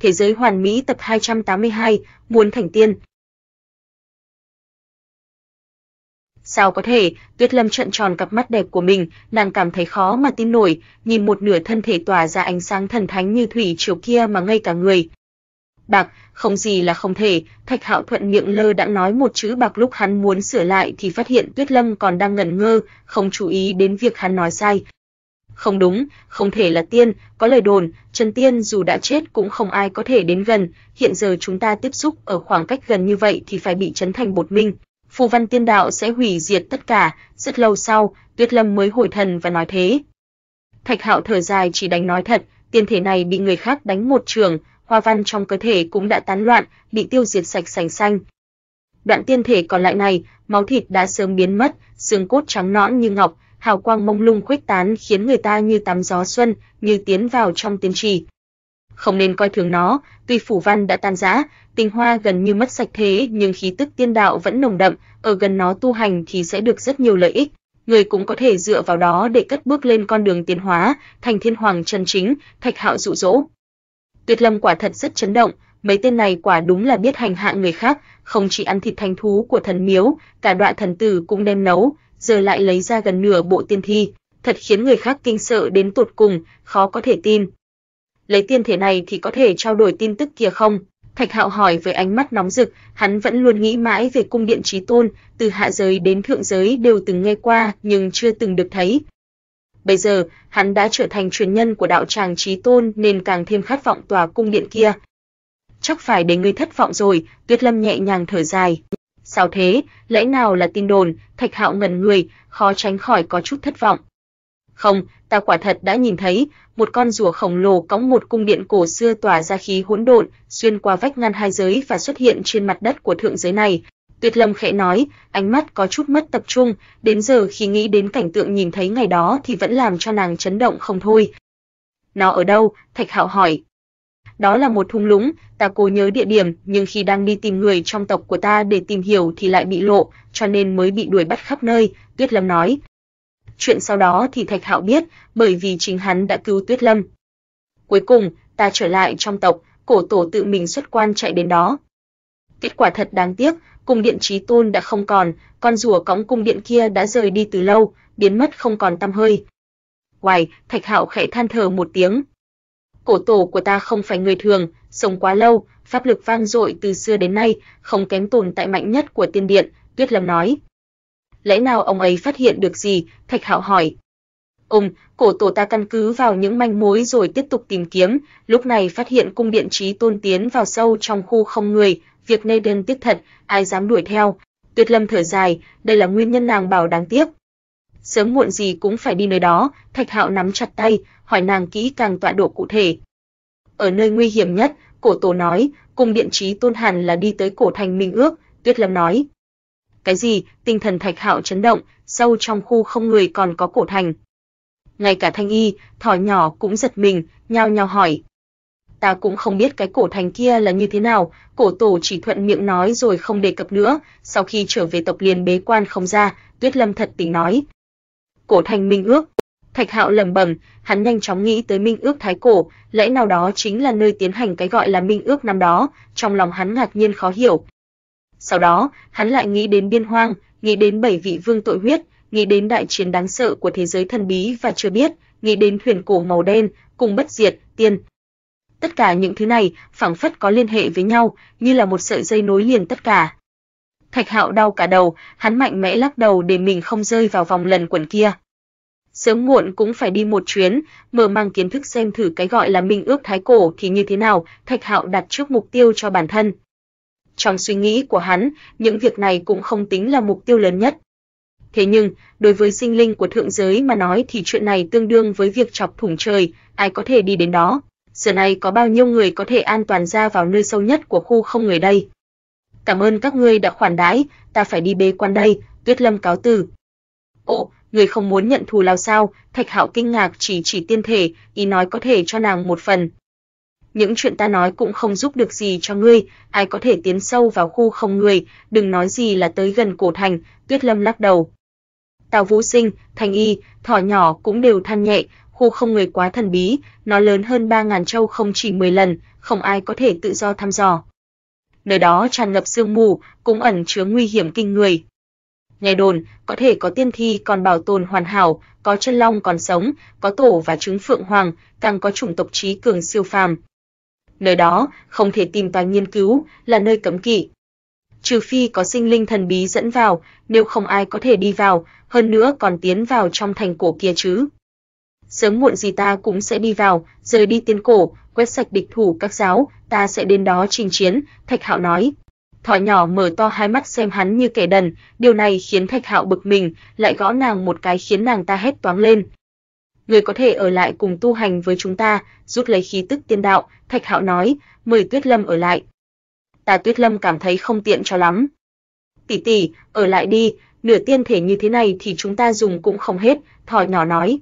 Thế giới hoàn mỹ tập 282, muốn thành tiên. Sao có thể, Tuyết Lâm trợn tròn cặp mắt đẹp của mình, nàng cảm thấy khó mà tin nổi, nhìn một nửa thân thể tỏa ra ánh sáng thần thánh như thủy chiều kia mà ngay cả người. Bạc, không gì là không thể, Thạch Hạo thuận miệng lơ đã nói một chữ bạc lúc hắn muốn sửa lại thì phát hiện Tuyết Lâm còn đang ngẩn ngơ, không chú ý đến việc hắn nói sai. Không đúng, không thể là tiên, có lời đồn, chân Tiên dù đã chết cũng không ai có thể đến gần, hiện giờ chúng ta tiếp xúc ở khoảng cách gần như vậy thì phải bị chấn thành bột minh. Phù văn tiên đạo sẽ hủy diệt tất cả, rất lâu sau, Tuyết Lâm mới hồi thần và nói thế. Thạch Hạo thở dài chỉ đánh nói thật, tiên thể này bị người khác đánh một trường, hoa văn trong cơ thể cũng đã tán loạn, bị tiêu diệt sạch sành xanh. Đoạn tiên thể còn lại này, máu thịt đã sớm biến mất, xương cốt trắng nõn như ngọc, hào quang mông lung khuếch tán khiến người ta như tắm gió xuân, như tiến vào trong tiên trì. Không nên coi thường nó, tuy phủ văn đã tan rã, tinh hoa gần như mất sạch thế nhưng khí tức tiên đạo vẫn nồng đậm, ở gần nó tu hành thì sẽ được rất nhiều lợi ích. Người cũng có thể dựa vào đó để cất bước lên con đường tiến hóa, thành thiên hoàng chân chính, thạch hạo dụ dỗ. Tuyệt Lâm quả thật rất chấn động, mấy tên này quả đúng là biết hành hạ người khác, không chỉ ăn thịt thành thú của thần miếu, cả đoạn thần tử cũng đem nấu, giờ lại lấy ra gần nửa bộ tiên thi, thật khiến người khác kinh sợ đến tột cùng, khó có thể tin. Lấy tiên thể này thì có thể trao đổi tin tức kia không? Thạch Hạo hỏi với ánh mắt nóng rực, hắn vẫn luôn nghĩ mãi về cung điện chí tôn, từ hạ giới đến thượng giới đều từng nghe qua nhưng chưa từng được thấy. Bây giờ, hắn đã trở thành truyền nhân của đạo tràng chí tôn nên càng thêm khát vọng tòa cung điện kia. Chắc phải để ngươi thất vọng rồi, Tuyết Lâm nhẹ nhàng thở dài. Sao thế, lẽ nào là tin đồn, Thạch Hạo ngẩn người, khó tránh khỏi có chút thất vọng. Không, ta quả thật đã nhìn thấy, một con rùa khổng lồ cõng một cung điện cổ xưa tỏa ra khí hỗn độn, xuyên qua vách ngăn hai giới và xuất hiện trên mặt đất của thượng giới này. Tuyệt Lâm khẽ nói, ánh mắt có chút mất tập trung, đến giờ khi nghĩ đến cảnh tượng nhìn thấy ngày đó thì vẫn làm cho nàng chấn động không thôi. Nó ở đâu? Thạch Hạo hỏi đó là một thung lũng, ta cố nhớ địa điểm, nhưng khi đang đi tìm người trong tộc của ta để tìm hiểu thì lại bị lộ, cho nên mới bị đuổi bắt khắp nơi, Tuyết Lâm nói. Chuyện sau đó thì Thạch Hạo biết, bởi vì chính hắn đã cứu Tuyết Lâm. Cuối cùng, ta trở lại trong tộc, cổ tổ tự mình xuất quan chạy đến đó. Kết quả thật đáng tiếc, cung điện Chí tôn đã không còn, con rùa cõng cung điện kia đã rời đi từ lâu, biến mất không còn tăm hơi. Ngoài, Thạch Hạo khẽ than thở một tiếng, cổ tổ của ta không phải người thường, sống quá lâu, pháp lực vang dội từ xưa đến nay, không kém tồn tại mạnh nhất của tiên điện, Tuyết Lâm nói. Lẽ nào ông ấy phát hiện được gì? Thạch Hạo hỏi. Ông, cổ tổ ta căn cứ vào những manh mối rồi tiếp tục tìm kiếm, lúc này phát hiện cung điện trí tôn tiến vào sâu trong khu không người, việc nê đơn tiếc thật, ai dám đuổi theo. Tuyệt lâm thở dài, đây là nguyên nhân nàng bảo đáng tiếc, sớm muộn gì cũng phải đi nơi đó, Thạch Hạo nắm chặt tay, hỏi nàng kỹ càng tọa độ cụ thể. Ở nơi nguy hiểm nhất, Cổ Tổ nói, cùng điện chí Tôn Hàn là đi tới cổ thành Minh Ước, Tuyết Lâm nói. Cái gì? Tinh thần Thạch Hạo chấn động, sâu trong khu không người còn có cổ thành. Ngay cả Thanh Y, thỏ nhỏ cũng giật mình, nhao nhao hỏi. Ta cũng không biết cái cổ thành kia là như thế nào, cổ tổ chỉ thuận miệng nói rồi không đề cập nữa, sau khi trở về tộc liền bế quan không ra, Tuyết Lâm thật tình nói cổ thành Minh Ước. Thạch Hạo lẩm bẩm, hắn nhanh chóng nghĩ tới Minh Ước Thái Cổ, lẽ nào đó chính là nơi tiến hành cái gọi là Minh Ước năm đó, trong lòng hắn ngạc nhiên khó hiểu. Sau đó, hắn lại nghĩ đến biên hoang, nghĩ đến bảy vị vương tội huyết, nghĩ đến đại chiến đáng sợ của thế giới thần bí và chưa biết, nghĩ đến thuyền cổ màu đen cùng bất diệt, tiên. Tất cả những thứ này phảng phất có liên hệ với nhau, như là một sợi dây nối liền tất cả. Thạch Hạo đau cả đầu, hắn mạnh mẽ lắc đầu để mình không rơi vào vòng lần quẩn kia. Sớm muộn cũng phải đi một chuyến, mở mang kiến thức xem thử cái gọi là minh ước thái cổ thì như thế nào, Thạch Hạo đặt trước mục tiêu cho bản thân. Trong suy nghĩ của hắn, những việc này cũng không tính là mục tiêu lớn nhất. Thế nhưng, đối với sinh linh của thượng giới mà nói thì chuyện này tương đương với việc chọc thủng trời, ai có thể đi đến đó. Giờ này có bao nhiêu người có thể an toàn ra vào nơi sâu nhất của khu không người đây? cảm ơn các ngươi đã khoản đãi, ta phải đi bê quan đây, Tuyết Lâm cáo từ. Ồ, người không muốn nhận thù lao sao? Thạch Hạo kinh ngạc chỉ chỉ tiên thể, ý nói có thể cho nàng một phần. Những chuyện ta nói cũng không giúp được gì cho ngươi, ai có thể tiến sâu vào khu không người, đừng nói gì là tới gần cổ thành, Tuyết Lâm lắc đầu. Tào Vũ Sinh, Thành Y, thỏ nhỏ cũng đều than nhẹ, khu không người quá thần bí, nó lớn hơn 3000 châu không chỉ 10 lần, không ai có thể tự do thăm dò nơi đó tràn ngập sương mù, cũng ẩn chứa nguy hiểm kinh người. Nghe đồn, có thể có tiên thi còn bảo tồn hoàn hảo, có chân long còn sống, có tổ và trứng phượng hoàng, càng có chủng tộc trí cường siêu phàm. Nơi đó, không thể tìm tòi nghiên cứu, là nơi cấm kỵ. Trừ phi có sinh linh thần bí dẫn vào, nếu không ai có thể đi vào, hơn nữa còn tiến vào trong thành cổ kia chứ sớm muộn gì ta cũng sẽ đi vào, rời đi tiên cổ, quét sạch địch thủ các giáo, ta sẽ đến đó chinh chiến, Thạch Hạo nói. Thỏ nhỏ mở to hai mắt xem hắn như kẻ đần, điều này khiến Thạch Hạo bực mình, lại gõ nàng một cái khiến nàng ta hét toáng lên. Người có thể ở lại cùng tu hành với chúng ta, rút lấy khí tức tiên đạo, Thạch Hạo nói, mời Tuyết Lâm ở lại. Ta Tuyết Lâm cảm thấy không tiện cho lắm. Tỷ tỷ, ở lại đi, nửa tiên thể như thế này thì chúng ta dùng cũng không hết, thỏ nhỏ nói.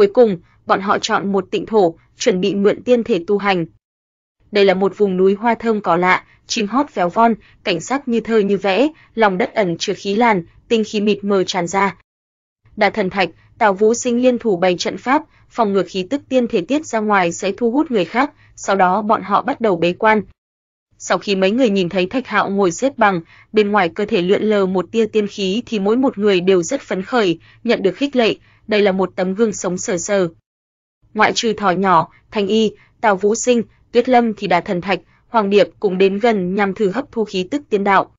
Cuối cùng, bọn họ chọn một tịnh thổ, chuẩn bị mượn tiên thể tu hành. Đây là một vùng núi hoa thơm cỏ lạ, chim hót véo von, cảnh sắc như thơ như vẽ, lòng đất ẩn chứa khí làn, tinh khí mịt mờ tràn ra. Đà thần thạch, Tào Vũ Sinh liên thủ bày trận pháp, phòng ngừa khí tức tiên thể tiết ra ngoài sẽ thu hút người khác, sau đó bọn họ bắt đầu bế quan. Sau khi mấy người nhìn thấy Thạch Hạo ngồi xếp bằng, bên ngoài cơ thể lượn lờ một tia tiên khí thì mỗi một người đều rất phấn khởi, nhận được khích lệ, đây là một tấm gương sống sờ sờ. Ngoại trừ thỏ nhỏ, Thanh Y, Tào Vũ Sinh, Tuyết Lâm thì Đà Thần Thạch, Hoàng Điệp cũng đến gần nhằm thử hấp thu khí tức tiên đạo.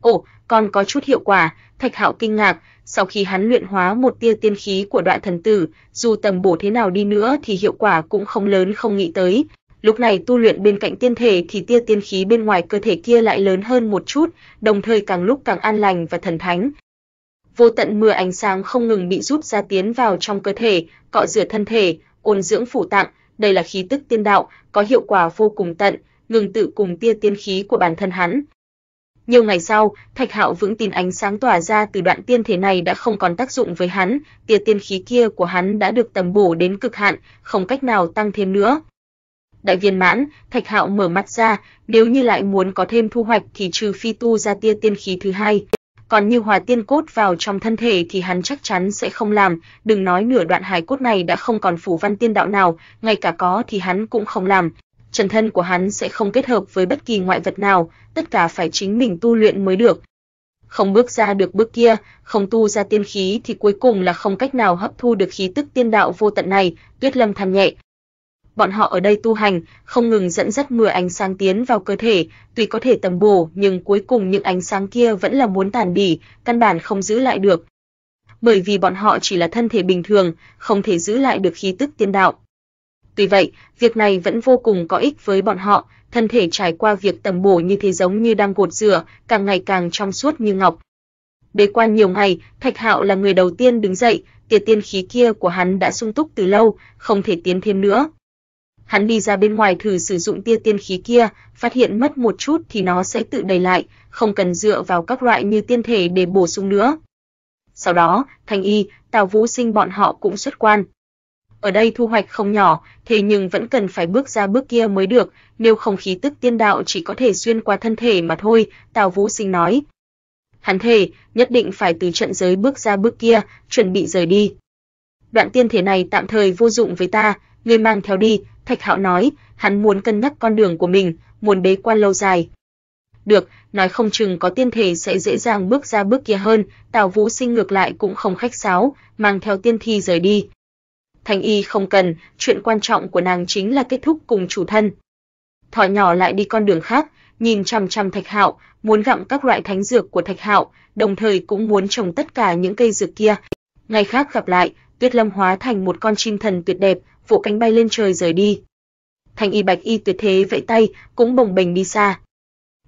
Ồ, còn có chút hiệu quả, Thạch Hạo kinh ngạc, sau khi hắn luyện hóa một tia tiên khí của đoạn thần tử, dù tầm bổ thế nào đi nữa thì hiệu quả cũng không lớn không nghĩ tới. Lúc này tu luyện bên cạnh tiên thể thì tia tiên khí bên ngoài cơ thể kia lại lớn hơn một chút, đồng thời càng lúc càng an lành và thần thánh, vô tận mưa ánh sáng không ngừng bị rút ra tiến vào trong cơ thể, cọ rửa thân thể, ôn dưỡng phủ tạng, đây là khí tức tiên đạo, có hiệu quả vô cùng tận, ngừng tự cùng tia tiên khí của bản thân hắn. Nhiều ngày sau, Thạch Hạo vững tin ánh sáng tỏa ra từ đoạn tiên thể này đã không còn tác dụng với hắn, tia tiên khí kia của hắn đã được tầm bổ đến cực hạn, không cách nào tăng thêm nữa. Đại viên mãn, Thạch Hạo mở mắt ra, nếu như lại muốn có thêm thu hoạch thì trừ phi tu ra tia tiên khí thứ hai còn như hòa tiên cốt vào trong thân thể thì hắn chắc chắn sẽ không làm, đừng nói nửa đoạn hài cốt này đã không còn phủ văn tiên đạo nào, ngay cả có thì hắn cũng không làm. Trần thân của hắn sẽ không kết hợp với bất kỳ ngoại vật nào, tất cả phải chính mình tu luyện mới được. Không bước ra được bước kia, không tu ra tiên khí thì cuối cùng là không cách nào hấp thu được khí tức tiên đạo vô tận này, Tuyết Lâm than nhẹ, bọn họ ở đây tu hành, không ngừng dẫn dắt mưa ánh sáng tiến vào cơ thể, tuy có thể tầm bổ, nhưng cuối cùng những ánh sáng kia vẫn là muốn tàn đi, căn bản không giữ lại được. Bởi vì bọn họ chỉ là thân thể bình thường, không thể giữ lại được khí tức tiên đạo. Tuy vậy, việc này vẫn vô cùng có ích với bọn họ, thân thể trải qua việc tầm bổ như thế giống như đang gột rửa, càng ngày càng trong suốt như ngọc. Bế quan nhiều ngày, Thạch Hạo là người đầu tiên đứng dậy, tia tiên khí kia của hắn đã sung túc từ lâu, không thể tiến thêm nữa. Hắn đi ra bên ngoài thử sử dụng tia tiên khí kia, phát hiện mất một chút thì nó sẽ tự đầy lại, không cần dựa vào các loại như tiên thể để bổ sung nữa. Sau đó, Thanh Y, Tào Vũ Sinh bọn họ cũng xuất quan. Ở đây thu hoạch không nhỏ, thế nhưng vẫn cần phải bước ra bước kia mới được, nếu không khí tức tiên đạo chỉ có thể xuyên qua thân thể mà thôi, Tào Vũ Sinh nói. Hắn thề, nhất định phải từ trận giới bước ra bước kia, chuẩn bị rời đi. Đoạn tiên thể này tạm thời vô dụng với ta, ngươi mang theo đi, Thạch Hạo nói, hắn muốn cân nhắc con đường của mình, muốn bế quan lâu dài. Được, nói không chừng có tiên thể sẽ dễ dàng bước ra bước kia hơn, Tào Vũ Sinh ngược lại cũng không khách sáo, mang theo tiên thi rời đi. Thanh y không cần, chuyện quan trọng của nàng chính là kết thúc cùng chủ thân. Thỏ nhỏ lại đi con đường khác, nhìn chằm chằm Thạch Hạo, muốn gặm các loại thánh dược của Thạch Hạo, đồng thời cũng muốn trồng tất cả những cây dược kia. Ngày khác gặp lại, Tuyết Lâm hóa thành một con chim thần tuyệt đẹp, vỗ cánh bay lên trời rời đi. Thành y bạch y tuyệt thế vẫy tay, cũng bồng bềnh đi xa.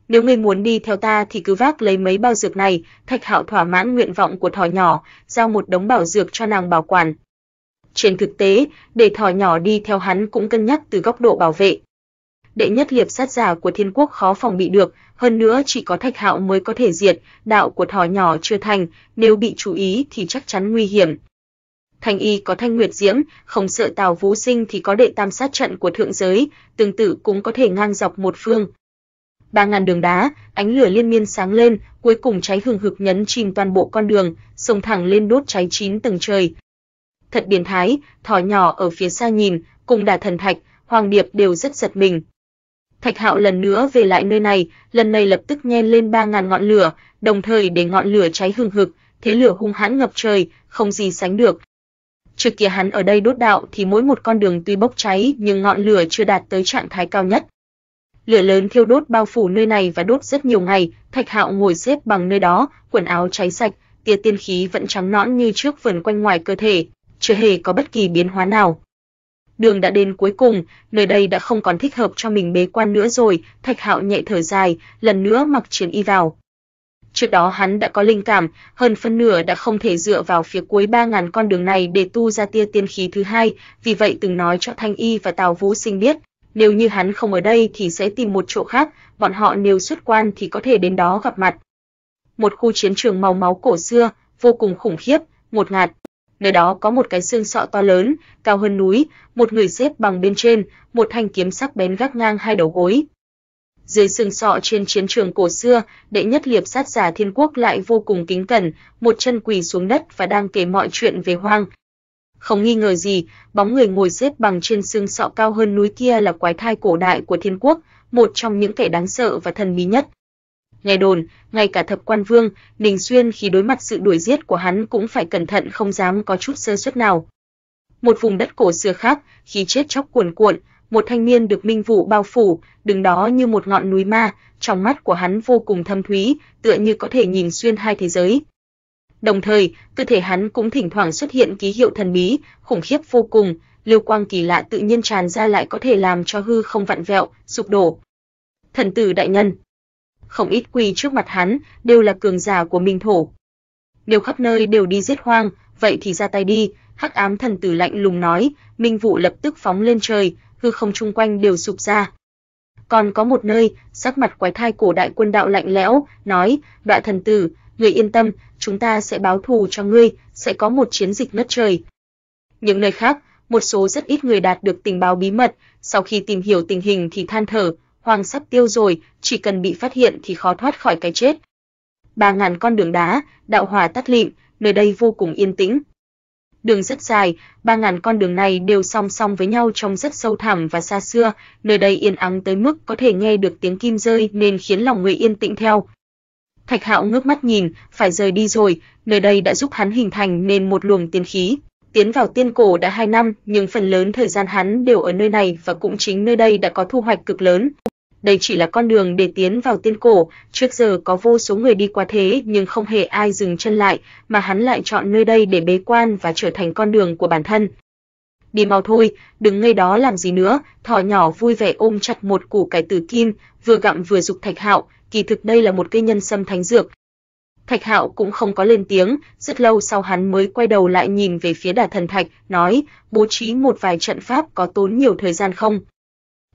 Nếu ngươi muốn đi theo ta thì cứ vác lấy mấy bao dược này, Thạch Hạo thỏa mãn nguyện vọng của thỏ nhỏ, giao một đống bảo dược cho nàng bảo quản. Trên thực tế, để thỏ nhỏ đi theo hắn cũng cân nhắc từ góc độ bảo vệ. Đệ nhất liệp sát giả của thiên quốc khó phòng bị được, hơn nữa chỉ có Thạch Hạo mới có thể diệt, đạo của thỏ nhỏ chưa thành, nếu bị chú ý thì chắc chắn nguy hiểm, Thanh y có thanh nguyệt diễm, không sợ Tào Vũ Sinh thì có đệ tam sát trận của thượng giới, tương tự cũng có thể ngang dọc một phương. Ba ngàn đường đá, ánh lửa liên miên sáng lên, cuối cùng cháy hừng hực nhấn chìm toàn bộ con đường, sông thẳng lên đốt cháy chín tầng trời. Thật biến thái, thỏ nhỏ ở phía xa nhìn, cùng đà thần thạch, hoàng điệp đều rất giật mình. Thạch Hạo lần nữa về lại nơi này, lần này lập tức nhen lên ba ngàn ngọn lửa, đồng thời để ngọn lửa cháy hừng hực, thế lửa hung hãn ngập trời, không gì sánh được. Trước kia hắn ở đây đốt đạo thì mỗi một con đường tuy bốc cháy nhưng ngọn lửa chưa đạt tới trạng thái cao nhất. Lửa lớn thiêu đốt bao phủ nơi này và đốt rất nhiều ngày, Thạch Hạo ngồi xếp bằng nơi đó, quần áo cháy sạch, tia tiên khí vẫn trắng nõn như trước vườn quanh ngoài cơ thể, chưa hề có bất kỳ biến hóa nào. Đường đã đến cuối cùng, nơi đây đã không còn thích hợp cho mình bế quan nữa rồi, Thạch Hạo nhẹ thở dài, lần nữa mặc chiến y vào. Trước đó hắn đã có linh cảm, hơn phân nửa đã không thể dựa vào phía cuối 3000 con đường này để tu ra tia tiên khí thứ hai, vì vậy từng nói cho Thanh Y và Tào Vũ Sinh biết, nếu như hắn không ở đây thì sẽ tìm một chỗ khác, bọn họ nếu xuất quan thì có thể đến đó gặp mặt. Một khu chiến trường màu máu cổ xưa, vô cùng khủng khiếp, một ngạt. Nơi đó có một cái xương sọ to lớn, cao hơn núi, một người xếp bằng bên trên, một thanh kiếm sắc bén gác ngang hai đầu gối, dưới sừng sọ trên chiến trường cổ xưa, đệ nhất liệt sát giả thiên quốc lại vô cùng kính cẩn, một chân quỳ xuống đất và đang kể mọi chuyện về hoang. Không nghi ngờ gì, bóng người ngồi xếp bằng trên xương sọ cao hơn núi kia là quái thai cổ đại của thiên quốc, một trong những kẻ đáng sợ và thần bí nhất. Nghe đồn, ngay cả thập quan vương, Ninh Xuyên khi đối mặt sự đuổi giết của hắn cũng phải cẩn thận không dám có chút sơ suất nào. Một vùng đất cổ xưa khác, khí chết chóc cuồn cuộn, một thanh niên được minh vụ bao phủ, đứng đó như một ngọn núi ma, trong mắt của hắn vô cùng thâm thúy, tựa như có thể nhìn xuyên hai thế giới. Đồng thời, cơ thể hắn cũng thỉnh thoảng xuất hiện ký hiệu thần bí, khủng khiếp vô cùng, lưu quang kỳ lạ tự nhiên tràn ra lại có thể làm cho hư không vặn vẹo, sụp đổ. Thần tử đại nhân. Không ít quỳ trước mặt hắn, đều là cường giả của Minh thổ. Nếu khắp nơi đều đi giết hoang, vậy thì ra tay đi, Hắc ám thần tử lạnh lùng nói, Minh vụ lập tức phóng lên trời, hư không chung quanh đều sụp ra. Còn có một nơi, sắc mặt quái thai cổ đại quân đạo lạnh lẽo, nói, đoạn thần tử, người yên tâm, chúng ta sẽ báo thù cho ngươi, sẽ có một chiến dịch ngất trời. Những nơi khác, một số rất ít người đạt được tình báo bí mật, sau khi tìm hiểu tình hình thì than thở, hoàng sắp tiêu rồi, chỉ cần bị phát hiện thì khó thoát khỏi cái chết. Ba ngàn con đường đá, đạo hỏa tắt lịm, nơi đây vô cùng yên tĩnh đường rất dài, ba ngàn con đường này đều song song với nhau trong rất sâu thẳm và xa xưa, nơi đây yên ắng tới mức có thể nghe được tiếng kim rơi nên khiến lòng người yên tĩnh theo. Thạch Hạo ngước mắt nhìn, phải rời đi rồi, nơi đây đã giúp hắn hình thành nên một luồng tiên khí. Tiến vào tiên cổ đã hai năm, nhưng phần lớn thời gian hắn đều ở nơi này và cũng chính nơi đây đã có thu hoạch cực lớn đây chỉ là con đường để tiến vào tiên cổ, trước giờ có vô số người đi qua thế nhưng không hề ai dừng chân lại, mà hắn lại chọn nơi đây để bế quan và trở thành con đường của bản thân. Đi mau thôi, đừng ngây đó làm gì nữa, thỏ nhỏ vui vẻ ôm chặt một củ cải tử kim, vừa gặm vừa dục Thạch Hạo, kỳ thực đây là một cây nhân sâm thánh dược. Thạch Hạo cũng không có lên tiếng, rất lâu sau hắn mới quay đầu lại nhìn về phía Đả Thần Thạch, nói: "Bố trí một vài trận pháp có tốn nhiều thời gian không?"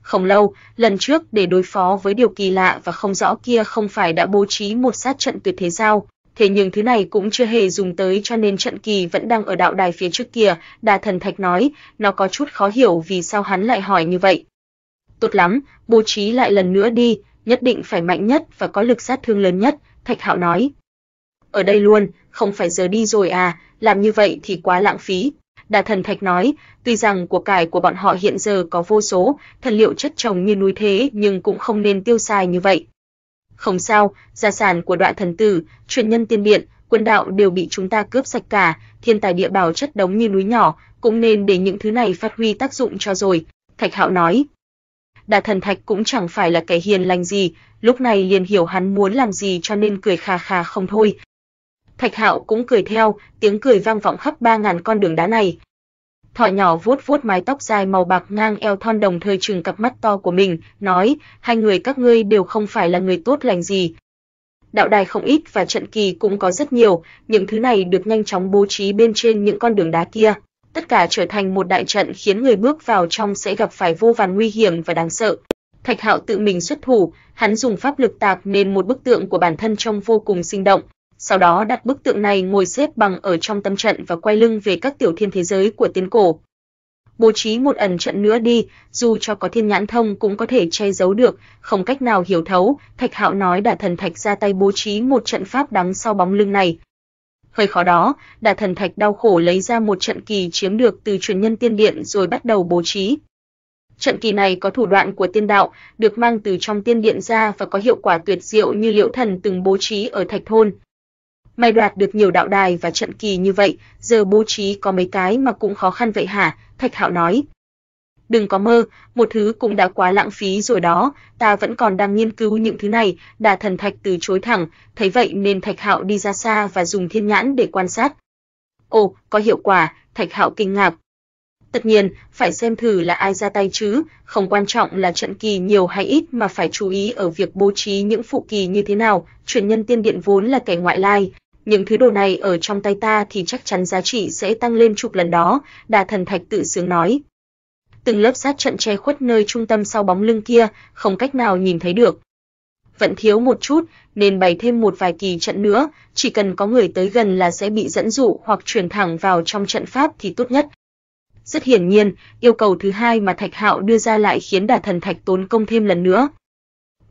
Không lâu, lần trước để đối phó với điều kỳ lạ và không rõ kia không phải đã bố trí một sát trận tuyệt thế sao? Thế nhưng thứ này cũng chưa hề dùng tới cho nên trận kỳ vẫn đang ở đạo đài phía trước kia, Đà Thần Thạch nói, nó có chút khó hiểu vì sao hắn lại hỏi như vậy. Tốt lắm, bố trí lại lần nữa đi, nhất định phải mạnh nhất và có lực sát thương lớn nhất, Thạch Hạo nói. Ở đây luôn, không phải giờ đi rồi à, làm như vậy thì quá lãng phí, Đà Thần Thạch nói, tuy rằng của cải của bọn họ hiện giờ có vô số, thần liệu chất trồng như núi thế nhưng cũng không nên tiêu xài như vậy. Không sao, gia sản của đoạn thần tử, truyền nhân tiên biện, quân đạo đều bị chúng ta cướp sạch cả, thiên tài địa bảo chất đống như núi nhỏ, cũng nên để những thứ này phát huy tác dụng cho rồi, Thạch Hạo nói. Đà Thần Thạch cũng chẳng phải là kẻ hiền lành gì, lúc này liền hiểu hắn muốn làm gì cho nên cười khà khà không thôi, Thạch Hạo cũng cười theo, tiếng cười vang vọng khắp ba ngàn con đường đá này. Thỏ nhỏ vuốt vuốt mái tóc dài màu bạc ngang eo thon đồng thời trừng cặp mắt to của mình, nói: "Hai người các ngươi đều không phải là người tốt lành gì, đạo đài không ít và trận kỳ cũng có rất nhiều, những thứ này được nhanh chóng bố trí bên trên những con đường đá kia. Tất cả trở thành một đại trận khiến người bước vào trong sẽ gặp phải vô vàn nguy hiểm và đáng sợ. Thạch Hạo tự mình xuất thủ, hắn dùng pháp lực tạc nên một bức tượng của bản thân trông vô cùng sinh động, sau đó đặt bức tượng này ngồi xếp bằng ở trong tâm trận và quay lưng về các tiểu thiên thế giới của tiên cổ. Bố trí một ẩn trận nữa đi, dù cho có thiên nhãn thông cũng có thể che giấu được, không cách nào hiểu thấu, Thạch Hạo nói đã thần thạch ra tay bố trí một trận pháp đằng sau bóng lưng này. Hơi khó đó, Đà Thần Thạch đau khổ lấy ra một trận kỳ chiếm được từ truyền nhân tiên điện rồi bắt đầu bố trí. Trận kỳ này có thủ đoạn của tiên đạo, được mang từ trong tiên điện ra và có hiệu quả tuyệt diệu như Liễu Thần từng bố trí ở Thạch thôn. Mày đoạt được nhiều đạo đài và trận kỳ như vậy, giờ bố trí có mấy cái mà cũng khó khăn vậy hả? Thạch Hạo nói. Đừng có mơ, một thứ cũng đã quá lãng phí rồi đó, ta vẫn còn đang nghiên cứu những thứ này, Đà Thần Thạch từ chối thẳng, thấy vậy nên Thạch Hạo đi ra xa và dùng thiên nhãn để quan sát. Ồ, có hiệu quả, Thạch Hạo kinh ngạc. Tất nhiên, phải xem thử là ai ra tay chứ, không quan trọng là trận kỳ nhiều hay ít mà phải chú ý ở việc bố trí những phụ kỳ như thế nào, truyền nhân tiên điện vốn là kẻ ngoại lai, những thứ đồ này ở trong tay ta thì chắc chắn giá trị sẽ tăng lên chục lần đó, Đà Thần Thạch tự sướng nói. Từng lớp sát trận che khuất nơi trung tâm sau bóng lưng kia, không cách nào nhìn thấy được. Vẫn thiếu một chút, nên bày thêm một vài kỳ trận nữa, chỉ cần có người tới gần là sẽ bị dẫn dụ hoặc truyền thẳng vào trong trận pháp thì tốt nhất. Rất hiển nhiên, yêu cầu thứ hai mà Thạch Hạo đưa ra lại khiến Đà Thần Thạch tốn công thêm lần nữa.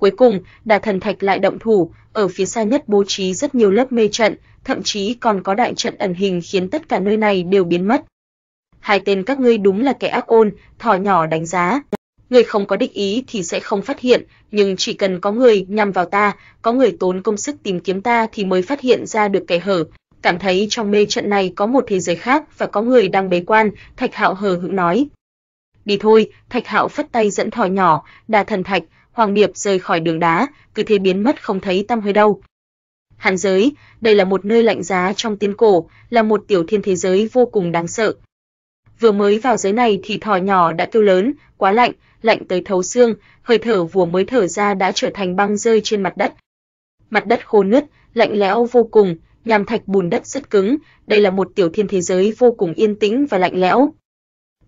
Cuối cùng, Đà Thần Thạch lại động thủ, ở phía xa nhất bố trí rất nhiều lớp mê trận, thậm chí còn có đại trận ẩn hình khiến tất cả nơi này đều biến mất. Hai tên các ngươi đúng là kẻ ác ôn, thỏ nhỏ đánh giá. Người không có địch ý thì sẽ không phát hiện, nhưng chỉ cần có người nhằm vào ta, có người tốn công sức tìm kiếm ta thì mới phát hiện ra được kẻ hở. Cảm thấy trong mê trận này có một thế giới khác và có người đang bế quan, Thạch Hạo hờ hững nói. Đi thôi, Thạch Hạo phất tay dẫn thỏ nhỏ, Đà Thần Thạch, Hoàng Điệp rời khỏi đường đá, cứ thế biến mất không thấy tăm hơi đâu. Hàn giới, đây là một nơi lạnh giá trong tiên cổ, là một tiểu thiên thế giới vô cùng đáng sợ. Vừa mới vào giới này thì thỏ nhỏ đã kêu lớn, quá lạnh, lạnh tới thấu xương, hơi thở vừa mới thở ra đã trở thành băng rơi trên mặt đất. Mặt đất khô nứt, lạnh lẽo vô cùng, nham thạch bùn đất rất cứng, đây là một tiểu thiên thế giới vô cùng yên tĩnh và lạnh lẽo.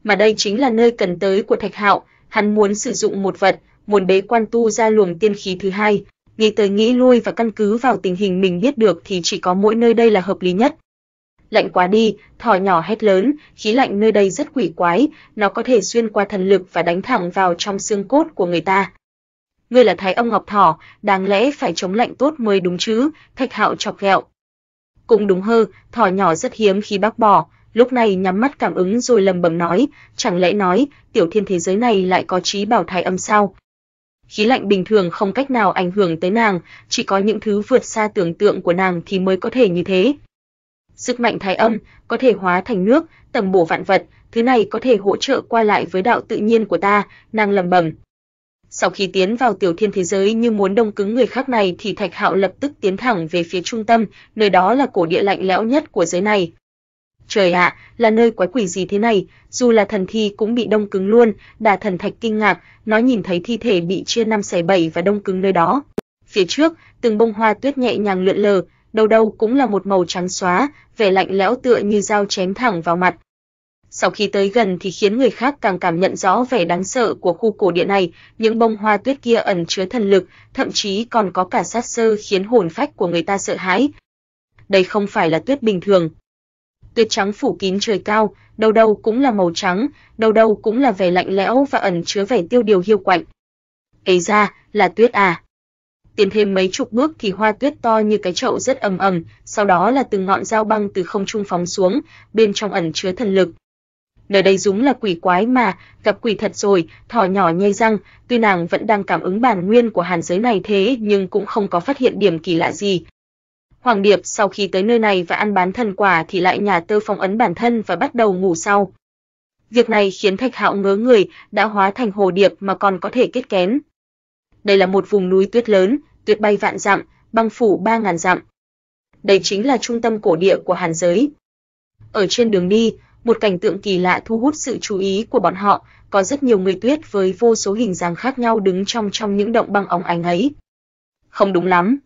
Mà đây chính là nơi cần tới của Thạch Hạo, hắn muốn sử dụng một vật, muốn bế quan tu ra luồng tiên khí thứ hai, nghĩ tới nghĩ lui và căn cứ vào tình hình mình biết được thì chỉ có mỗi nơi đây là hợp lý nhất. Lạnh quá đi, thỏ nhỏ hét lớn, khí lạnh nơi đây rất quỷ quái, nó có thể xuyên qua thần lực và đánh thẳng vào trong xương cốt của người ta. Ngươi là Thái ông Ngọc Thỏ, đáng lẽ phải chống lạnh tốt mới đúng chứ, Thạch Hạo chọc ghẹo. Cũng đúng hơ, thỏ nhỏ rất hiếm khi bác bỏ, lúc này nhắm mắt cảm ứng rồi lầm bầm nói, chẳng lẽ nói, tiểu thiên thế giới này lại có trí bảo thái âm sao, khí lạnh bình thường không cách nào ảnh hưởng tới nàng, chỉ có những thứ vượt xa tưởng tượng của nàng thì mới có thể như thế. Sức mạnh thái âm có thể hóa thành nước, tầm bổ vạn vật, thứ này có thể hỗ trợ qua lại với đạo tự nhiên của ta, nàng lẩm bẩm. Sau khi tiến vào tiểu thiên thế giới như muốn đông cứng người khác này thì Thạch Hạo lập tức tiến thẳng về phía trung tâm, nơi đó là cổ địa lạnh lẽo nhất của giới này. Trời ạ, là nơi quái quỷ gì thế này, dù là thần thi cũng bị đông cứng luôn, đà thần thạch kinh ngạc, nó nhìn thấy thi thể bị chia năm xẻ bảy và đông cứng nơi đó. Phía trước, từng bông hoa tuyết nhẹ nhàng lượn lờ, đầu đâu cũng là một màu trắng xóa, vẻ lạnh lẽo tựa như dao chém thẳng vào mặt. Sau khi tới gần thì khiến người khác càng cảm nhận rõ vẻ đáng sợ của khu cổ địa này, những bông hoa tuyết kia ẩn chứa thần lực, thậm chí còn có cả sát sơ khiến hồn phách của người ta sợ hãi. Đây không phải là tuyết bình thường, tuyết trắng phủ kín trời cao, đâu đâu cũng là màu trắng, đâu đâu cũng là vẻ lạnh lẽo và ẩn chứa vẻ tiêu điều hiu quạnh. Ấy ra, là tuyết à. Tiến thêm mấy chục bước thì hoa tuyết to như cái chậu rất ầm ầm, sau đó là từng ngọn dao băng từ không trung phóng xuống, bên trong ẩn chứa thần lực. Nơi đây đúng là quỷ quái mà, gặp quỷ thật rồi, thỏ nhỏ nhai răng, tuy nàng vẫn đang cảm ứng bản nguyên của hàn giới này thế nhưng cũng không có phát hiện điểm kỳ lạ gì, Hoàng Điệp sau khi tới nơi này và ăn bán thần quả thì lại nhà tơ phong ấn bản thân và bắt đầu ngủ sau. Việc này khiến Thạch Hạo ngớ người, đã hóa thành hồ điệp mà còn có thể kết kén. Đây là một vùng núi tuyết lớn, tuyết bay vạn dặm, băng phủ ba ngàn dặm. Đây chính là trung tâm cổ địa của Hàn giới. Ở trên đường đi, một cảnh tượng kỳ lạ thu hút sự chú ý của bọn họ, có rất nhiều người tuyết với vô số hình dáng khác nhau đứng trong trong những động băng óng ánh ấy. Không đúng lắm,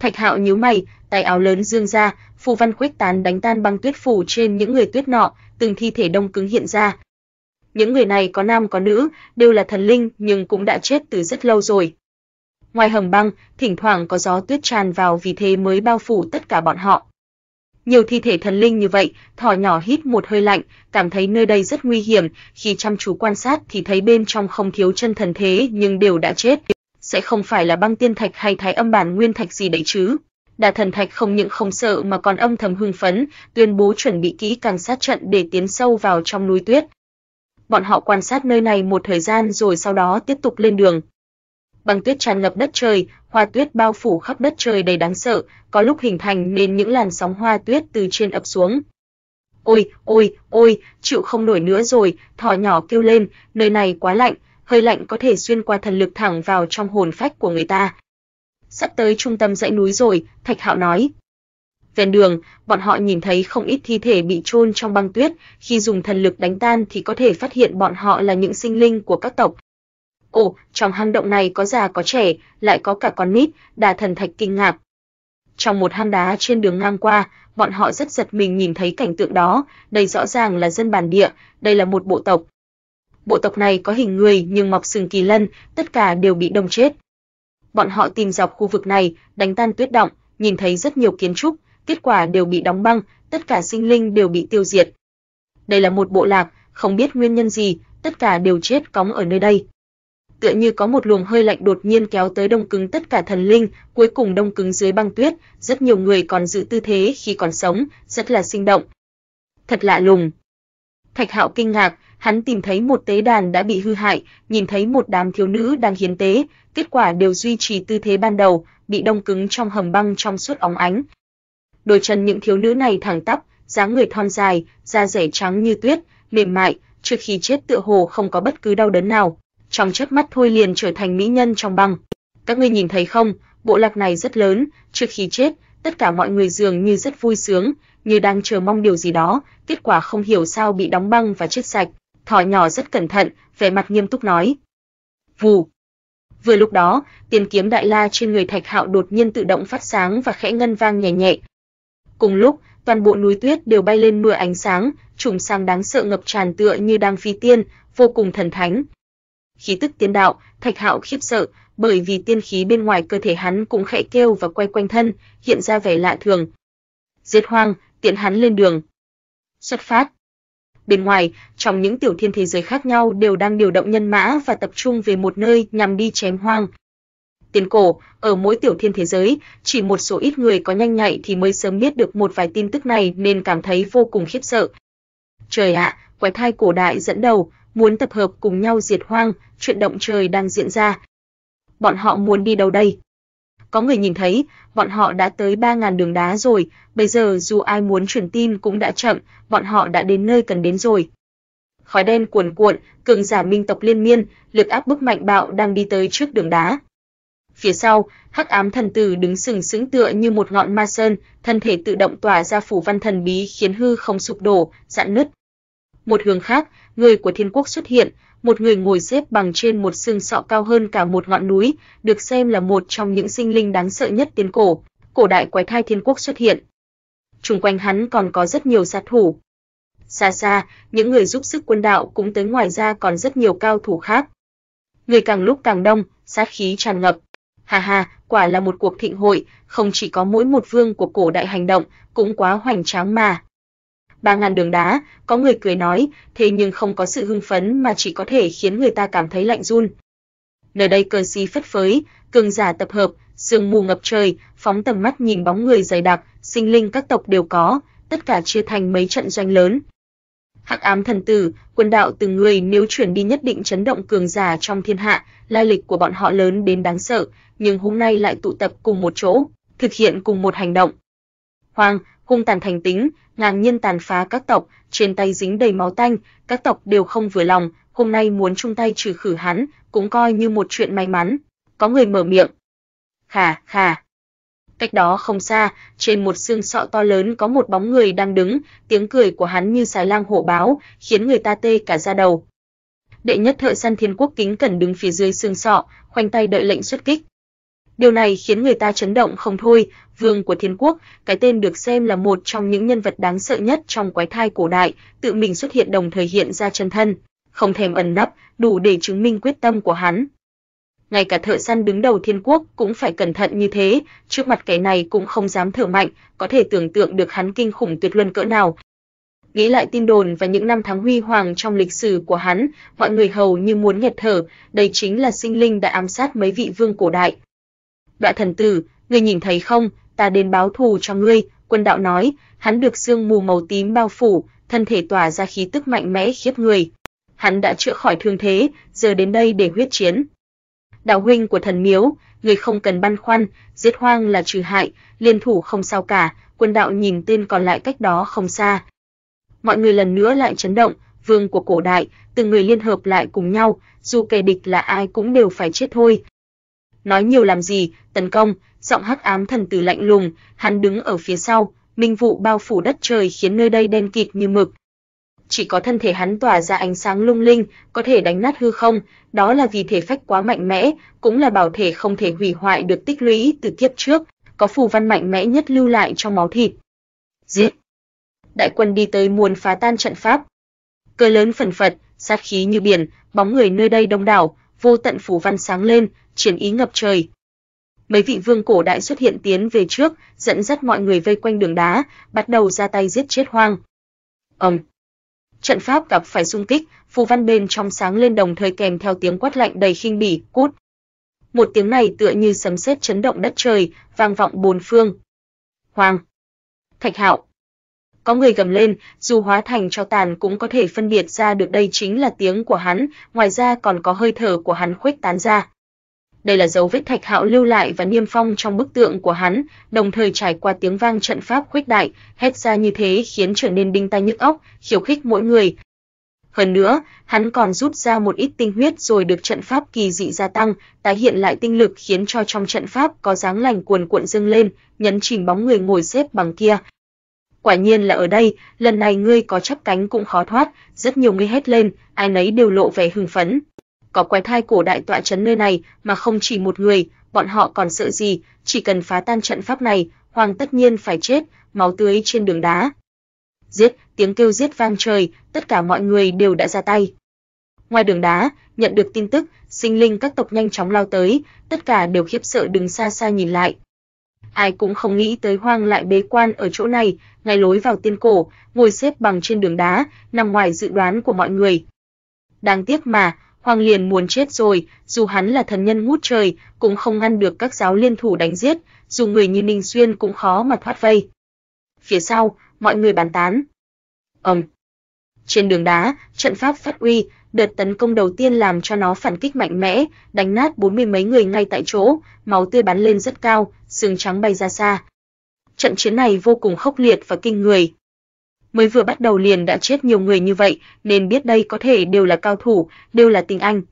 Thạch Hạo nhíu mày, tay áo lớn dương ra, phù văn khuếch tán đánh tan băng tuyết phủ trên những người tuyết nọ, từng thi thể đông cứng hiện ra. Những người này có nam có nữ, đều là thần linh nhưng cũng đã chết từ rất lâu rồi. Ngoài hầm băng, thỉnh thoảng có gió tuyết tràn vào vì thế mới bao phủ tất cả bọn họ. Nhiều thi thể thần linh như vậy, thỏ nhỏ hít một hơi lạnh, cảm thấy nơi đây rất nguy hiểm, khi chăm chú quan sát thì thấy bên trong không thiếu chân thần thế nhưng đều đã chết sẽ không phải là băng tiên thạch hay thái âm bản nguyên thạch gì đấy chứ. Đà thần thạch không những không sợ mà còn âm thầm hưng phấn, tuyên bố chuẩn bị kỹ càng sát trận để tiến sâu vào trong núi tuyết. Bọn họ quan sát nơi này một thời gian rồi sau đó tiếp tục lên đường. Băng tuyết tràn ngập đất trời, hoa tuyết bao phủ khắp đất trời đầy đáng sợ, có lúc hình thành nên những làn sóng hoa tuyết từ trên ập xuống. Ôi, ôi, ôi, chịu không nổi nữa rồi, thỏ nhỏ kêu lên, nơi này quá lạnh, hơi lạnh có thể xuyên qua thần lực thẳng vào trong hồn phách của người ta. Sắp tới trung tâm dãy núi rồi, Thạch Hạo nói. Ven đường, bọn họ nhìn thấy không ít thi thể bị chôn trong băng tuyết, khi dùng thần lực đánh tan thì có thể phát hiện bọn họ là những sinh linh của các tộc. Ồ, trong hang động này có già có trẻ, lại có cả con nít, đà thần thạch kinh ngạc. Trong một hang đá trên đường ngang qua, bọn họ rất giật mình nhìn thấy cảnh tượng đó, đây rõ ràng là dân bản địa, đây là một bộ tộc, bộ tộc này có hình người nhưng mọc sừng kỳ lân, tất cả đều bị đông chết. Bọn họ tìm dọc khu vực này, đánh tan tuyết động, nhìn thấy rất nhiều kiến trúc, kết quả đều bị đóng băng, tất cả sinh linh đều bị tiêu diệt. Đây là một bộ lạc, không biết nguyên nhân gì, tất cả đều chết cóng ở nơi đây. Tựa như có một luồng hơi lạnh đột nhiên kéo tới đông cứng tất cả thần linh, cuối cùng đông cứng dưới băng tuyết, rất nhiều người còn giữ tư thế khi còn sống, rất là sinh động. Thật lạ lùng. Thạch Hạo kinh ngạc, hắn tìm thấy một tế đàn đã bị hư hại, nhìn thấy một đám thiếu nữ đang hiến tế, kết quả đều duy trì tư thế ban đầu, bị đông cứng trong hầm băng trong suốt óng ánh. Đôi chân những thiếu nữ này thẳng tắp, dáng người thon dài, da dẻ trắng như tuyết, mềm mại, trước khi chết tựa hồ không có bất cứ đau đớn nào, trong chớp mắt thôi liền trở thành mỹ nhân trong băng. Các ngươi nhìn thấy không, bộ lạc này rất lớn, trước khi chết, tất cả mọi người dường như rất vui sướng, như đang chờ mong điều gì đó, kết quả không hiểu sao bị đóng băng và chết sạch thỏ nhỏ rất cẩn thận, vẻ mặt nghiêm túc nói. Vù. Vừa lúc đó, tiền kiếm đại la trên người Thạch Hạo đột nhiên tự động phát sáng và khẽ ngân vang nhẹ nhẹ. Cùng lúc, toàn bộ núi tuyết đều bay lên mưa ánh sáng, trùng sang đáng sợ ngập tràn tựa như đang phi tiên, vô cùng thần thánh. Khí tức tiên đạo, Thạch Hạo khiếp sợ, bởi vì tiên khí bên ngoài cơ thể hắn cũng khẽ kêu và quay quanh thân, hiện ra vẻ lạ thường. Diệt hoang, tiện hắn lên đường. Xuất phát. Bên ngoài, trong những tiểu thiên thế giới khác nhau đều đang điều động nhân mã và tập trung về một nơi nhằm đi chém hoang. Tiền cổ, ở mỗi tiểu thiên thế giới, chỉ một số ít người có nhanh nhạy thì mới sớm biết được một vài tin tức này nên cảm thấy vô cùng khiếp sợ. Trời ạ, quái thai cổ đại dẫn đầu, muốn tập hợp cùng nhau diệt hoang, chuyện động trời đang diễn ra. Bọn họ muốn đi đâu đây? Có người nhìn thấy, bọn họ đã tới 3000 đường đá rồi, bây giờ dù ai muốn truyền tin cũng đã chậm, bọn họ đã đến nơi cần đến rồi. Khói đen cuồn cuộn, cường giả minh tộc liên miên, lực áp bức mạnh bạo đang đi tới trước đường đá. Phía sau, Hắc Ám thần tử đứng sừng sững tựa như một ngọn ma sơn, thân thể tự động tỏa ra phủ văn thần bí khiến hư không sụp đổ, dạn nứt. Một hướng khác, người của Thiên Quốc xuất hiện, một người ngồi xếp bằng trên một xương sọ cao hơn cả một ngọn núi, được xem là một trong những sinh linh đáng sợ nhất tiên cổ, cổ đại quái thai thiên quốc xuất hiện. Trung quanh hắn còn có rất nhiều sát thủ. Xa xa, những người giúp sức quân đạo cũng tới ngoài ra còn rất nhiều cao thủ khác. Người càng lúc càng đông, sát khí tràn ngập. Hà hà, quả là một cuộc thịnh hội, không chỉ có mỗi một vương của cổ đại hành động, cũng quá hoành tráng mà ba ngàn đường đá, có người cười nói, thế nhưng không có sự hưng phấn mà chỉ có thể khiến người ta cảm thấy lạnh run. Nơi đây cơn xí phất phới, cường giả tập hợp, sương mù ngập trời, phóng tầm mắt nhìn bóng người dày đặc, sinh linh các tộc đều có, tất cả chia thành mấy trận doanh lớn. Hắc ám thần tử, quân đạo từng người nếu chuyển đi nhất định chấn động cường giả trong thiên hạ, lai lịch của bọn họ lớn đến đáng sợ, nhưng hôm nay lại tụ tập cùng một chỗ, thực hiện cùng một hành động. Hoàng, hung tàn thành tính, ngang nhiên tàn phá các tộc, trên tay dính đầy máu tanh, các tộc đều không vừa lòng, hôm nay muốn chung tay trừ khử hắn, cũng coi như một chuyện may mắn. Có người mở miệng. Khà, khà. Cách đó không xa, trên một xương sọ to lớn có một bóng người đang đứng, tiếng cười của hắn như sái lang hổ báo, khiến người ta tê cả da đầu. Đệ nhất thợ săn thiên quốc kính cẩn đứng phía dưới xương sọ, khoanh tay đợi lệnh xuất kích. Điều này khiến người ta chấn động không thôi, Vương của Thiên Quốc, cái tên được xem là một trong những nhân vật đáng sợ nhất trong quái thai cổ đại, tự mình xuất hiện đồng thời hiện ra chân thân, không thèm ẩn nấp, đủ để chứng minh quyết tâm của hắn. Ngay cả thợ săn đứng đầu Thiên Quốc cũng phải cẩn thận như thế, trước mặt cái này cũng không dám thở mạnh, có thể tưởng tượng được hắn kinh khủng tuyệt luân cỡ nào. Nghĩ lại tin đồn và những năm tháng huy hoàng trong lịch sử của hắn, mọi người hầu như muốn nghẹt thở, đây chính là sinh linh đã ám sát mấy vị vương cổ đại. Đại dạ thần tử, ngươi nhìn thấy không, ta đến báo thù cho ngươi, quân đạo nói, hắn được sương mù màu tím bao phủ, thân thể tỏa ra khí tức mạnh mẽ khiếp người. Hắn đã chữa khỏi thương thế, giờ đến đây để huyết chiến. Đạo huynh của thần miếu, người không cần băn khoăn, giết hoang là trừ hại, liên thủ không sao cả, quân đạo nhìn tên còn lại cách đó không xa. Mọi người lần nữa lại chấn động, vương của cổ đại, từng người liên hợp lại cùng nhau, dù kẻ địch là ai cũng đều phải chết thôi, nói nhiều làm gì, tấn công, giọng hắc ám thần tử lạnh lùng, hắn đứng ở phía sau, minh vụ bao phủ đất trời khiến nơi đây đen kịt như mực. Chỉ có thân thể hắn tỏa ra ánh sáng lung linh, có thể đánh nát hư không, đó là vì thể phách quá mạnh mẽ, cũng là bảo thể không thể hủy hoại được tích lũy từ kiếp trước, có phù văn mạnh mẽ nhất lưu lại trong máu thịt. Giết! Đại quân đi tới muốn phá tan trận pháp. Cơ lớn phần phật, sát khí như biển, bóng người nơi đây đông đảo, vô tận phù văn sáng lên, chiến ý ngập trời. Mấy vị vương cổ đại xuất hiện tiến về trước, dẫn dắt mọi người vây quanh đường đá, bắt đầu ra tay giết chết hoang. Ầm. Trận pháp gặp phải xung kích, phù văn bên trong sáng lên đồng thời kèm theo tiếng quát lạnh đầy khinh bỉ, cút. Một tiếng này tựa như sấm sét chấn động đất trời, vang vọng bốn phương. hoang. Thạch Hạo. Có người gầm lên, dù hóa thành cho tàn cũng có thể phân biệt ra được đây chính là tiếng của hắn, ngoài ra còn có hơi thở của hắn khuếch tán ra đây là dấu vết Thạch Hạo lưu lại và niêm phong trong bức tượng của hắn, đồng thời trải qua tiếng vang trận pháp khuếch đại, hét ra như thế khiến trở nên đinh tai nhức óc, khiêu khích mỗi người. Hơn nữa, hắn còn rút ra một ít tinh huyết rồi được trận pháp kỳ dị gia tăng, tái hiện lại tinh lực khiến cho trong trận pháp có dáng lành cuồn cuộn dâng lên, nhấn chìm bóng người ngồi xếp bằng kia. Quả nhiên là ở đây, lần này ngươi có chấp cánh cũng khó thoát, rất nhiều người hét lên, ai nấy đều lộ vẻ hưng phấn, có quái thai cổ đại tọa trấn nơi này mà không chỉ một người, bọn họ còn sợ gì, chỉ cần phá tan trận pháp này, hoàng tất nhiên phải chết, máu tươi trên đường đá. Giết, tiếng kêu giết vang trời, tất cả mọi người đều đã ra tay. Ngoài đường đá, nhận được tin tức, sinh linh các tộc nhanh chóng lao tới, tất cả đều khiếp sợ đứng xa xa nhìn lại. Ai cũng không nghĩ tới hoang lại bế quan ở chỗ này, ngay lối vào tiên cổ, ngồi xếp bằng trên đường đá, nằm ngoài dự đoán của mọi người. Đáng tiếc mà, Hoàng liền muốn chết rồi, dù hắn là thần nhân ngút trời, cũng không ngăn được các giáo liên thủ đánh giết, dù người như Ninh Xuyên cũng khó mà thoát vây. Phía sau, mọi người bàn tán. Ầm. Trên đường đá, trận pháp phát uy, đợt tấn công đầu tiên làm cho nó phản kích mạnh mẽ, đánh nát bốn mươi mấy người ngay tại chỗ, máu tươi bắn lên rất cao, xương trắng bay ra xa. Trận chiến này vô cùng khốc liệt và kinh người, mới vừa bắt đầu liền đã chết nhiều người như vậy, nên biết đây có thể đều là cao thủ, đều là tình anh.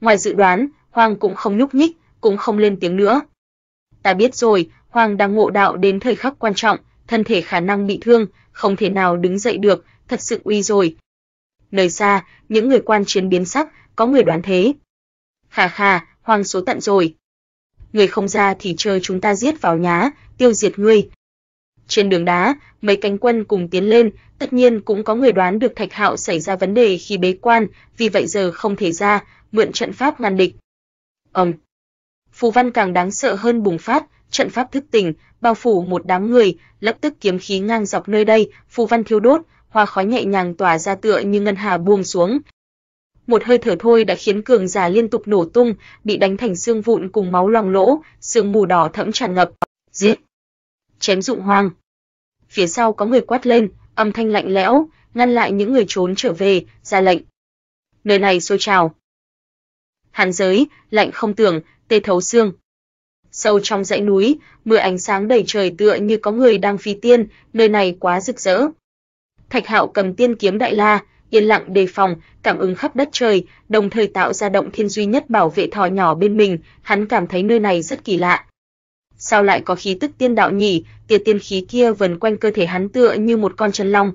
Ngoài dự đoán, Hoàng cũng không nhúc nhích, cũng không lên tiếng nữa. Ta biết rồi, Hoàng đang ngộ đạo đến thời khắc quan trọng, thân thể khả năng bị thương, không thể nào đứng dậy được, thật sự uy rồi. Nơi xa, những người quan chiến biến sắc, có người đoán thế. Khà khà, Hoàng số tận rồi. Người không ra thì chờ chúng ta giết vào nhá, tiêu diệt ngươi. Trên đường đá, mấy cánh quân cùng tiến lên, tất nhiên cũng có người đoán được Thạch Hạo xảy ra vấn đề khi bế quan, vì vậy giờ không thể ra, mượn trận pháp ngăn địch. Ầm. Phù văn càng đáng sợ hơn bùng phát, trận pháp thức tỉnh, bao phủ một đám người, lập tức kiếm khí ngang dọc nơi đây, phù văn thiêu đốt, hoa khói nhẹ nhàng tỏa ra tựa như ngân hà buông xuống. Một hơi thở thôi đã khiến cường giả liên tục nổ tung, bị đánh thành xương vụn cùng máu loang lỗ, xương mù đỏ thẫm tràn ngập. Giết! chém Dụ Hoàng. Phía sau có người quát lên, âm thanh lạnh lẽo, ngăn lại những người trốn trở về, ra lệnh. Nơi này sôi trào. Hàn giới, lạnh không tưởng, tê thấu xương. Sâu trong dãy núi, mưa ánh sáng đầy trời tựa như có người đang phi tiên, nơi này quá rực rỡ. Thạch Hạo cầm tiên kiếm đại la, yên lặng đề phòng, cảm ứng khắp đất trời, đồng thời tạo ra động thiên duy nhất bảo vệ thỏ nhỏ bên mình, hắn cảm thấy nơi này rất kỳ lạ sao lại có khí tức tiên đạo nhỉ? Tia tiên khí kia vần quanh cơ thể hắn tựa như một con chân long.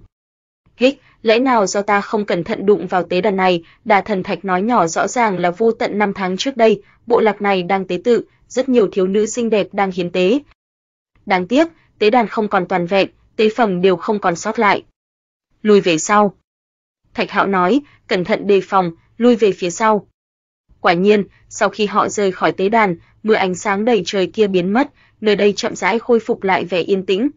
Hích, lẽ nào do ta không cẩn thận đụng vào tế đàn này, Đà Thần Thạch nói nhỏ rõ ràng là vô tận năm tháng trước đây, bộ lạc này đang tế tự, rất nhiều thiếu nữ xinh đẹp đang hiến tế. Đáng tiếc, tế đàn không còn toàn vẹn, tế phẩm đều không còn sót lại. Lùi về sau. Thạch Hạo nói, cẩn thận đề phòng, lùi về phía sau. Quả nhiên, sau khi họ rời khỏi tế đàn, mưa ánh sáng đầy trời kia biến mất, nơi đây chậm rãi khôi phục lại vẻ yên tĩnh.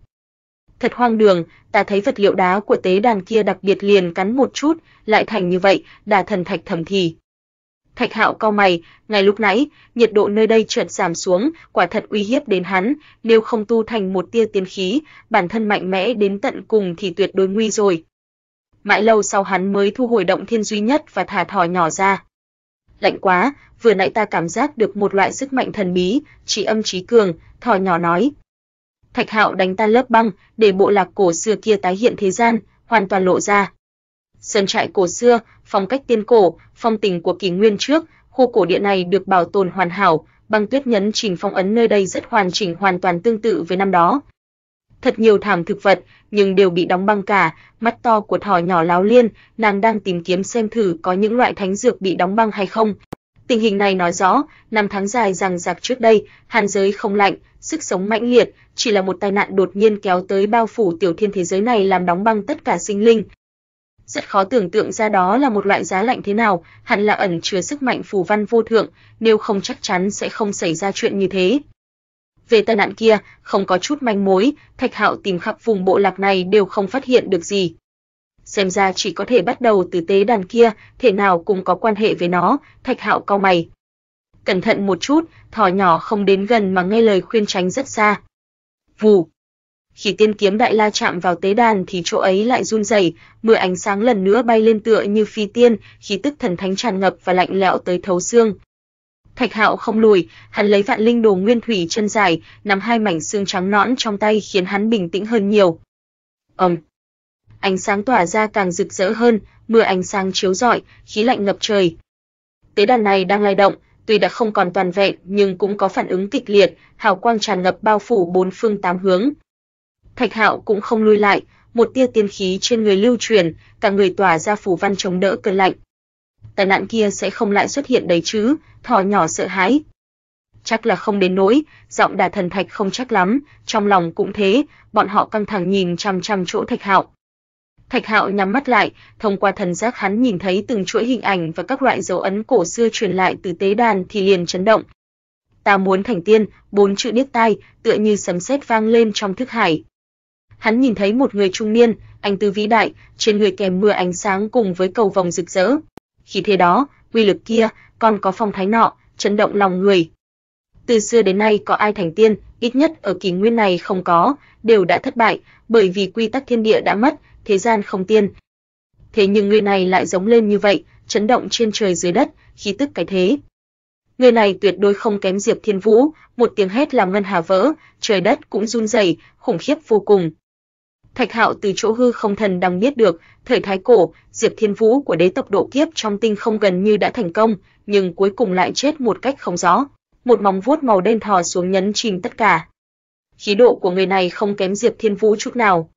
Thật hoang đường, ta thấy vật liệu đá của tế đàn kia đặc biệt liền cắn một chút, lại thành như vậy, Đà Thần Thạch thầm thì. Thạch Hạo cao mày, ngay lúc nãy, nhiệt độ nơi đây chợt giảm xuống, quả thật uy hiếp đến hắn, nếu không tu thành một tia tiên khí, bản thân mạnh mẽ đến tận cùng thì tuyệt đối nguy rồi. Mãi lâu sau hắn mới thu hồi động thiên duy nhất và thả thò nhỏ ra lạnh quá, vừa nãy ta cảm giác được một loại sức mạnh thần bí, trí âm Chí cường, thỏ nhỏ nói. Thạch Hạo đánh tan lớp băng, để bộ lạc cổ xưa kia tái hiện thế gian, hoàn toàn lộ ra. Sơn trại cổ xưa, phong cách tiên cổ, phong tình của kỷ nguyên trước, khu cổ địa này được bảo tồn hoàn hảo, băng tuyết nhấn chỉnh phong ấn nơi đây rất hoàn chỉnh hoàn toàn tương tự với năm đó. Thật nhiều thảm thực vật, nhưng đều bị đóng băng cả, mắt to của thỏ nhỏ láo liên, nàng đang tìm kiếm xem thử có những loại thánh dược bị đóng băng hay không. Tình hình này nói rõ, năm tháng dài rằng giặc trước đây, hàn giới không lạnh, sức sống mãnh liệt, chỉ là một tai nạn đột nhiên kéo tới bao phủ tiểu thiên thế giới này làm đóng băng tất cả sinh linh. Rất khó tưởng tượng ra đó là một loại giá lạnh thế nào, hẳn là ẩn chứa sức mạnh phù văn vô thượng, nếu không chắc chắn sẽ không xảy ra chuyện như thế. Về tai nạn kia, không có chút manh mối, Thạch Hạo tìm khắp vùng bộ lạc này đều không phát hiện được gì. Xem ra chỉ có thể bắt đầu từ tế đàn kia, thể nào cũng có quan hệ với nó, Thạch Hạo cau mày. Cẩn thận một chút, thỏ nhỏ không đến gần mà nghe lời khuyên tránh rất xa. Vù. Khi tiên kiếm đại la chạm vào tế đàn thì chỗ ấy lại run rẩy, mưa ánh sáng lần nữa bay lên tựa như phi tiên, khí tức thần thánh tràn ngập và lạnh lẽo tới thấu xương. Thạch Hạo không lùi, hắn lấy Vạn Linh Đồ Nguyên Thủy chân dài, nắm hai mảnh xương trắng nõn trong tay khiến hắn bình tĩnh hơn nhiều. Ầm. Ánh sáng tỏa ra càng rực rỡ hơn, mưa ánh sáng chiếu rọi, khí lạnh ngập trời. Tế đàn này đang lay động, tuy đã không còn toàn vẹn nhưng cũng có phản ứng kịch liệt, hào quang tràn ngập bao phủ bốn phương tám hướng. Thạch Hạo cũng không lùi lại, một tia tiên khí trên người lưu truyền, cả người tỏa ra phù văn chống đỡ cơn lạnh tai nạn kia sẽ không lại xuất hiện đấy chứ, thỏ nhỏ sợ hãi. Chắc là không đến nỗi, giọng đà thần thạch không chắc lắm, trong lòng cũng thế, bọn họ căng thẳng nhìn chằm chằm chỗ thạch hạo. Thạch Hạo nhắm mắt lại, thông qua thần giác hắn nhìn thấy từng chuỗi hình ảnh và các loại dấu ấn cổ xưa truyền lại từ tế đàn thì liền chấn động. Ta muốn thành tiên, bốn chữ điếc tai, tựa như sấm sét vang lên trong thức hải. Hắn nhìn thấy một người trung niên, anh tư vĩ đại, trên người kèm mưa ánh sáng cùng với cầu vòng rực rỡ khi thế đó, quy lực kia còn có phong thái nọ, chấn động lòng người. Từ xưa đến nay có ai thành tiên, ít nhất ở kỷ nguyên này không có, đều đã thất bại, bởi vì quy tắc thiên địa đã mất, thế gian không tiên. Thế nhưng người này lại giống lên như vậy, chấn động trên trời dưới đất, khí tức cái thế. Người này tuyệt đối không kém Diệp Thiên Vũ, một tiếng hét làm ngân hà vỡ, trời đất cũng run rẩy, khủng khiếp vô cùng. Thạch Hạo từ chỗ hư không thần đang biết được, thời thái cổ, Diệp Thiên Vũ của đế tộc độ kiếp trong tinh không gần như đã thành công, nhưng cuối cùng lại chết một cách không rõ. Một móng vuốt màu đen thò xuống nhấn chìm tất cả. Khí độ của người này không kém Diệp Thiên Vũ chút nào.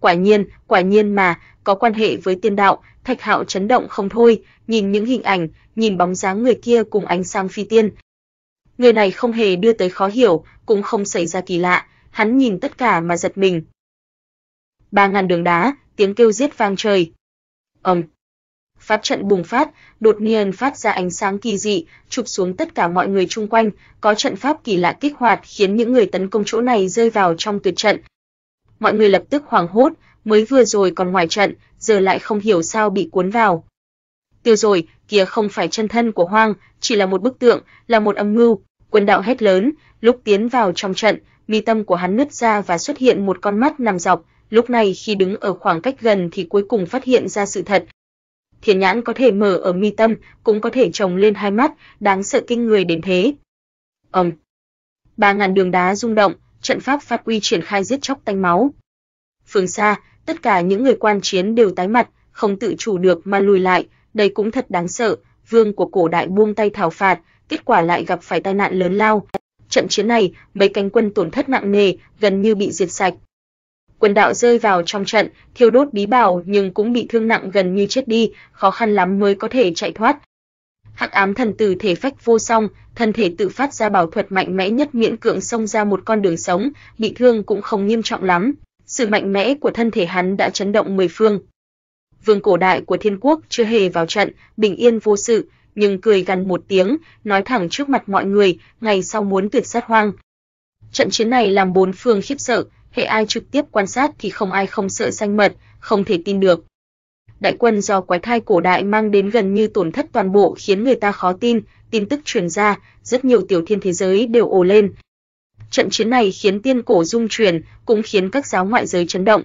Quả nhiên, quả nhiên mà, có quan hệ với tiên đạo, Thạch Hạo chấn động không thôi, nhìn những hình ảnh, nhìn bóng dáng người kia cùng ánh sáng phi tiên. Người này không hề đưa tới khó hiểu, cũng không xảy ra kỳ lạ, hắn nhìn tất cả mà giật mình, ba ngàn đường đá, tiếng kêu giết vang trời. Ầm. Pháp trận bùng phát, đột nhiên phát ra ánh sáng kỳ dị, chụp xuống tất cả mọi người chung quanh, có trận pháp kỳ lạ kích hoạt khiến những người tấn công chỗ này rơi vào trong tuyệt trận. Mọi người lập tức hoảng hốt, mới vừa rồi còn ngoài trận, giờ lại không hiểu sao bị cuốn vào. Tiêu rồi, kia không phải chân thân của Hoang, chỉ là một bức tượng, là một âm mưu, quân đạo hét lớn, lúc tiến vào trong trận, mi tâm của hắn nứt ra và xuất hiện một con mắt nằm dọc, Lúc này khi đứng ở khoảng cách gần thì cuối cùng phát hiện ra sự thật. Thiên nhãn có thể mở ở mi tâm, cũng có thể trồng lên hai mắt, đáng sợ kinh người đến thế. Ầm. Ba ngàn đường đá rung động, trận pháp phát uy triển khai giết chóc tanh máu. Phương xa, tất cả những người quan chiến đều tái mặt, không tự chủ được mà lùi lại, đây cũng thật đáng sợ, vương của cổ đại buông tay thảo phạt, kết quả lại gặp phải tai nạn lớn lao. Trận chiến này, mấy cánh quân tổn thất nặng nề, gần như bị diệt sạch quần đạo rơi vào trong trận, thiêu đốt bí bảo nhưng cũng bị thương nặng gần như chết đi, khó khăn lắm mới có thể chạy thoát. Hắc ám thần tử thể phách vô song, thân thể tự phát ra bảo thuật mạnh mẽ nhất miễn cưỡng xông ra một con đường sống, bị thương cũng không nghiêm trọng lắm. Sự mạnh mẽ của thân thể hắn đã chấn động mười phương. Vương cổ đại của thiên quốc chưa hề vào trận, bình yên vô sự, nhưng cười gần một tiếng, nói thẳng trước mặt mọi người, ngày sau muốn tuyệt sát hoang. Trận chiến này làm bốn phương khiếp sợ, hệ ai trực tiếp quan sát thì không ai không sợ xanh mật, không thể tin được. Đại quân do quái thai cổ đại mang đến gần như tổn thất toàn bộ khiến người ta khó tin, tin tức truyền ra, rất nhiều tiểu thiên thế giới đều ồ lên. Trận chiến này khiến tiên cổ rung truyền, cũng khiến các giáo ngoại giới chấn động.